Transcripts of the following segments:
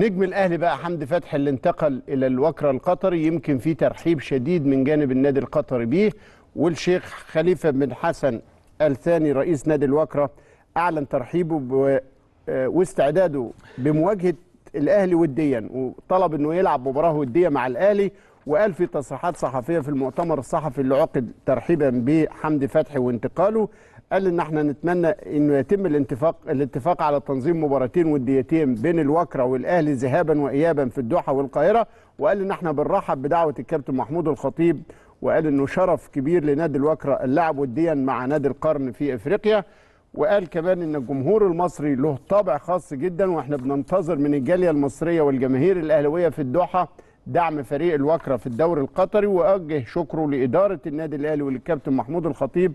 نجم الاهلي بقى حمدي فتحي اللي انتقل الى الوكره القطري يمكن في ترحيب شديد من جانب النادي القطري بيه والشيخ خليفه بن حسن الثاني رئيس نادي الوكره اعلن ترحيبه آه، واستعداده بمواجهه الاهلي وديا وطلب انه يلعب مباراه وديه مع الاهلي وقال في تصريحات صحفيه في المؤتمر الصحفي اللي عقد ترحيبا بحمدي فتحي وانتقاله قال ان احنا نتمنى انه يتم الانتفاق الاتفاق على تنظيم مباراتين وديتين بين الوكره والاهلي ذهابا وايابا في الدوحه والقاهره وقال ان احنا بنرحب بدعوه الكابتن محمود الخطيب وقال انه شرف كبير لنادي الوكره اللعب وديا مع نادي القرن في افريقيا وقال كمان ان الجمهور المصري له طابع خاص جدا واحنا بننتظر من الجاليه المصريه والجماهير الاهلاويه في الدوحه دعم فريق الوكره في الدوري القطري واوجه شكره لاداره النادي الاهلي والكابتن محمود الخطيب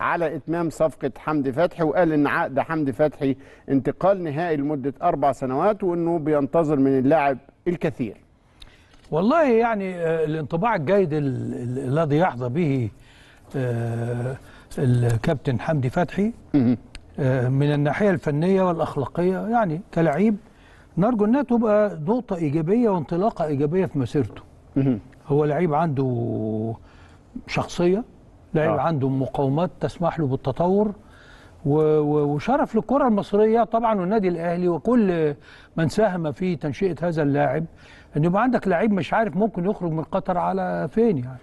على إتمام صفقة حمدي فتحي وقال إن عقد حمدي فتحي انتقال نهائي لمدة أربع سنوات وإنه بينتظر من اللاعب الكثير والله يعني آه، الانطباع الجيد الذي يحظى به آه، الكابتن حمدي فتحي آه، من الناحية الفنية والأخلاقية يعني كلعيب نرجو انها تبقى نقطه ايجابيه وانطلاقه ايجابيه في مسيرته هو لعيب عنده شخصيه لعيب آه. عنده مقاومات تسمح له بالتطور وشرف للكره المصريه طبعا والنادي الاهلي وكل من ساهم في تنشئه هذا اللاعب ان يبقى عندك لعيب مش عارف ممكن يخرج من قطر على فين يعني